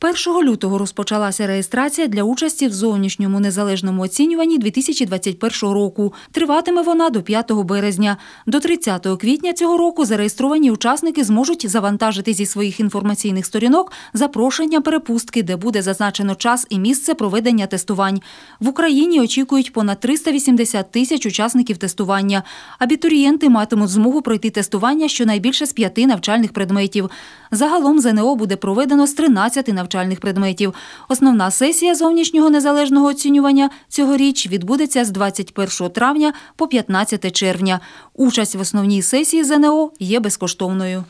1 лютого розпочалася реєстрація для участі в зовнішньому незалежному оцінюванні 2021 року. Триватиме вона до 5 березня. До 30 квітня цього року зареєстровані учасники зможуть завантажити зі своїх інформаційних сторінок запрошення перепустки, де буде зазначено час і місце проведення тестувань. В Україні очікують понад 380 тисяч учасників тестування. Абітурієнти матимуть змогу пройти тестування щонайбільше з п'яти навчальних предметів. Загалом ЗНО буде проведено з 13 навчальних навчальних предметів. Основна сесія зовнішнього незалежного оцінювання цьогоріч відбудеться з 21 травня по 15 червня. Участь в основній сесії ЗНО є безкоштовною.